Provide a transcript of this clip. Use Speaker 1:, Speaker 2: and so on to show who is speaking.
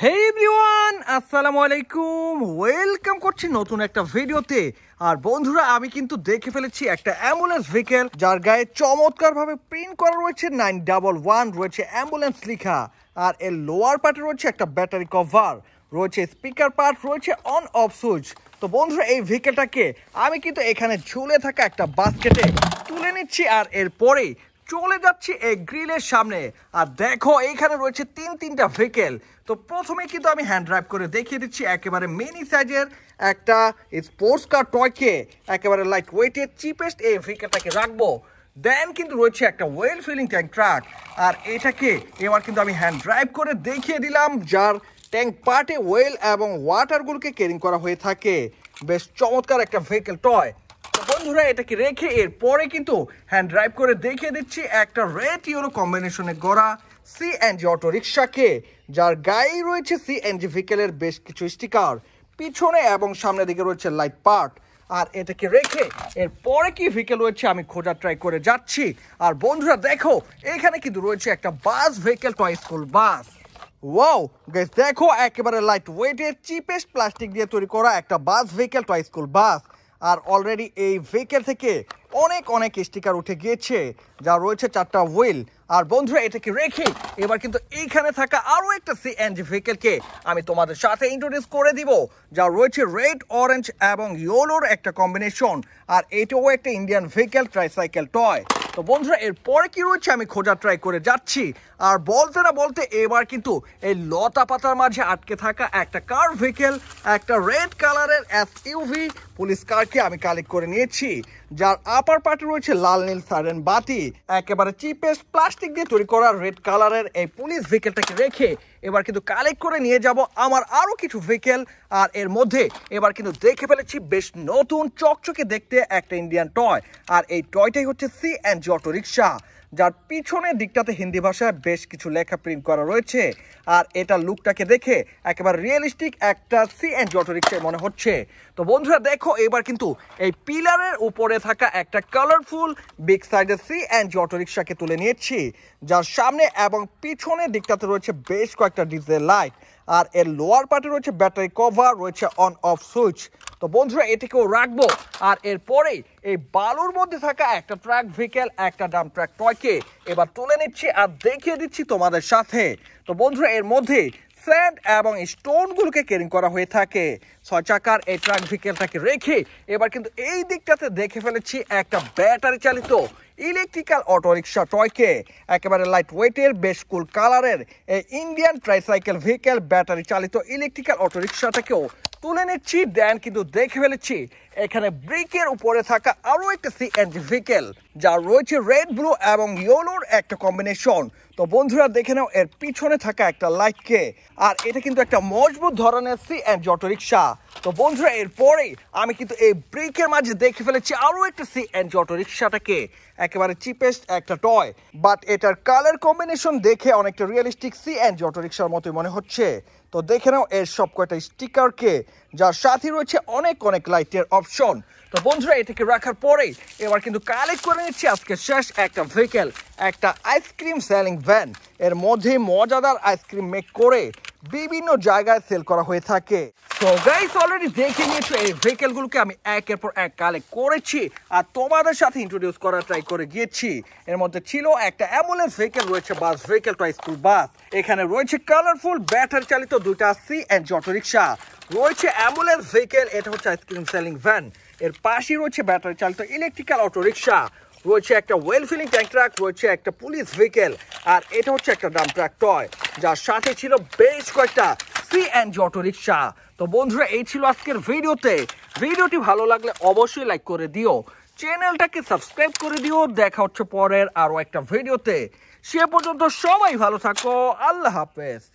Speaker 1: হে everyone আসসালামু আলাইকুম welcome করছি নতুন একটা ভিডিওতে আর বন্ধুরা আমি কিন্তু দেখে ফেলেছি একটা অ্যাম্বুলেন্স ভেহিকেল যার গায়ে চমৎকারভাবে প্রিন্ট করা রয়েছে নাইন ডাবল ওয়ান রয়েছে অ্যাম্বুলেন্স লিখা আর এর লোয়ার পার্টে রয়েছে একটা ব্যাটারি কভার রয়েছে স্পিকার পার্ট রয়েছে অন অফ সুইচ তো বন্ধুরা এই ভেহিকেলটাকে আমি কিন্তু এখানে ঝুলে থাকা একটা বাস্কেটে তুলে নিচ্ছি আর এরপরেই চলে যাচ্ছি এই গ্রিলের সামনে আর দেখো এইখানে রয়েছে তিন তিনটা ভেকেল তো প্রথমে কিন্তু আমি হ্যান্ড ড্রাইভ করে দেখিয়ে দিচ্ছি একেবারে মিনি সাইজের একটা স্পোর্টস কার টয়কে একেবারে লাইট ওয়েটের চিপেস্ট এই ভেকেলটাকে রাখবো দেন কিন্তু রয়েছে একটা ওয়েল ফিলিং ট্যাঙ্ক ট্রাক আর এটাকে এবার কিন্তু আমি হ্যান্ড ড্রাইভ করে দেখিয়ে দিলাম যার ট্যাঙ্ক পার্টে ওয়েল এবং ওয়াটারগুলোকে কেরিং করা হয়ে থাকে বেশ চমৎকার একটা ভেহিকেল টয় বন্ধুরা এটাকে রেখে এর পরে কিন্তু হ্যান্ড ড্রাইভ করে দেখিয়ে দিচ্ছি একটা রেড ইউরো কম্বিনেশনে গড়া সিএনজি অটোরিকশাকে যার গায়ে রয়েছে সিএনজি ভেহিকেলের বেশ কিছু স্টিকার পিছনে এবং সামনে দিকে রয়েছে লাইট পার্ট আর এটাকে রেখে এর পরে কি ভেহিকেল রয়েছে আমি খোঁজা ট্রাই করে যাচ্ছি আর বন্ধুরা দেখো এখানে কিন্তু রয়েছে একটা bus vehicle toy school bus wow guess দেখো একেবারে লাইট ওয়েটের চিপেস্ট প্লাস্টিক দিয়ে তৈরি করা একটা bus vehicle toy school bus আর অলরেডি এই ভেহিকেল থেকে অনেক অনেক স্টিকার উঠে গিয়েছে যা রয়েছে চারটা হুইল আর বন্ধুরা এটাকে রেখে এবার কিন্তু এইখানে থাকা আরও একটা সিএনজি ভেহিকেলকে আমি তোমাদের সাথে ইন্ট্রোডিউস করে দিব যা রয়েছে রেড অরেঞ্জ এবং ইয়োলোর একটা কম্বিনেশন আর এটাও একটা ইন্ডিয়ান ভেহিকেল ট্রাইসাইকেল টয় তো বন্ধুরা এরপরে কি রয়েছে আমি খোঁজা ট্রাই করে যাচ্ছি আর বলতে না বলতে এবার কিন্তু এই লতা পাতার মাঝে আটকে থাকা একটা কার ভেহিকেল একটা রেড কালারের এস ইউভি পুলিশ কারকে আমি কালেক্ট করে নিয়েছি যার আপার পার্টে রয়েছে লাল নীল সারেন বাতি একেবারে চিপেস্ট প্লাস্টিক দিয়ে তৈরি করা রেড কালারের এই পুলিশ ভেহিকেলটাকে রেখে এবার কিন্তু কালেক্ট করে নিয়ে যাব আমার আরও কিছু ভেহিকেল আর এর মধ্যে এবার কিন্তু দেখে ফেলেছি বেশ নতুন চকচকে দেখতে একটা ইন্ডিয়ান টয় আর এই টয়টাই হচ্ছে সি অ্যান্ড বাণিজ্য অটোরিকশা যার পিছনের দিকটাতে হিন্দি ভাষায় বেশ কিছু লেখা প্রিন্ট করা রয়েছে আর এটা লুকটাকে দেখে একেবারে রিয়েলিস্টিক একটা সিএনজি রিক্সায় মনে হচ্ছে তো বন্ধুরা দেখো এবার কিন্তু এই পিলারের উপরে থাকা একটা কালারফুল বিগ সাইজের সিএনজি অটোরিকশাকে তুলে নিয়েছি যার সামনে এবং পিছনের দিকটাতে রয়েছে বেশ কয়েকটা ডিজেল লাইট আর এর লোয়ার পার্টে রয়েছে ব্যাটারি কভার রয়েছে অন অফ সুইচ তো বন্ধুরা এটিকেও রাখবো আর এরপরেই এই বালুর মধ্যে থাকা একটা ট্র্যাক ভেহিকেল একটা ডাম ট্রাক টয়কে এবার তুলে নিচ্ছি আর দেখিয়ে দিচ্ছি তোমাদের সাথে তো বন্ধুরা এর মধ্যে স্যান্ড এবং স্টোনগুলোকে ক্যারিং করা হয়ে থাকে ছয় চাকার এই ট্রাক ভেহিকেলটাকে রেখে এবার কিন্তু এই দিকটাতে দেখে ফেলেছি একটা ব্যাটারি চালিত ইলেকট্রিক্যাল অটোরিকশা টয়কে একেবারে লাইট ওয়েটের বেশ কুল কালারের এই ইন্ডিয়ান ট্রাইসাইকেল ভেহিকেল ব্যাটারি চালিত ইলেকট্রিক্যাল অটোরিকশাটাকেও তুলে নিচ্ছি দেন কিন্তু দেখে ফেলেছি এখানে ব্রিকের উপরে থাকা আরও একটা সিএনজি ভেহিকেল যা রয়েছে রেড ব্লু এবং ইয়োলোর একটা কম্বিনেশন তো বন্ধুরা দেখে নাও এর পিছনে থাকা একটা লাইটকে আর এটা কিন্তু একটা মজবুত ধরনের সিএনজি অটোরিকশা তো বন্ধুরা এরপরেই আমি কিন্তু এই ব্রিকের মাঝে দেখে ফেলেছি আরও একটা সিএনজি অটোরিকশাটাকে একেবারে চিপেস্ট একটা টয় বাট এটার কালার কম্বিনেশন দেখে অনেকটা রিয়েলিস্টিক সি অ্যান্ড রিক্সার মতোই মনে হচ্ছে তো দেখে নাও এর সব কয়টা স্টিকারকে যার সাথে রয়েছে অনেক অনেক লাইটের অপশন তো বন্ধুরা এটাকে রাখার পরেই এবার কিন্তু কালেক্ট করে নিচ্ছি আজকে শেষ একটা ভেহিকেল একটা আইসক্রিম সেলিং ভ্যান এর মধ্যে মজাদার আইসক্রিম মেক করে বিভিন্ন জায়গায় সেল করা হয়ে থাকে সো গাইস অলরেডি দেখে নিয়েছো এই ভেহিকেলগুলোকে আমি একের পর এক কালেক্ট করেছি আর তোমাদের সাথে ইন্ট্রোডিউস করার ট্রাই করে গিয়েছি এর মধ্যে ছিল একটা অ্যাম্বুলেন্স ভেহিকেল রয়েছে bus vehicle to school bus এখানে রয়েছে কালারফুল ব্যাটারি চালিত দুইটা সি অ্যান্ড জটো রিক্সা রয়েছে অ্যাম্বুলেন্স ভেহিকেল এটা হচ্ছে আইসক্রিম সেলিং ভ্যান এর পাশেই রয়েছে ব্যাটারি চালিত ইলেকট্রিক্যাল অটো রয়েছে একটা ওয়েল ফিলিং ট্যাঙ্ক ট্রাক রয়েছে একটা পুলিশ ভেহিকেল আর এটা হচ্ছে একটা ডাম ট্রাক টয় যার সাথে ছিল বেশ কয়েকটা সি সিএনজি অটোরিকশা তো বন্ধুরা এই ছিল আজকের ভিডিওতে ভিডিওটি ভালো লাগলে অবশ্যই লাইক করে দিও চ্যানেলটাকে সাবস্ক্রাইব করে দিও দেখা হচ্ছে পরের আরও একটা ভিডিওতে সে পর্যন্ত সবাই ভালো থাকো আল্লাহ হাফেজ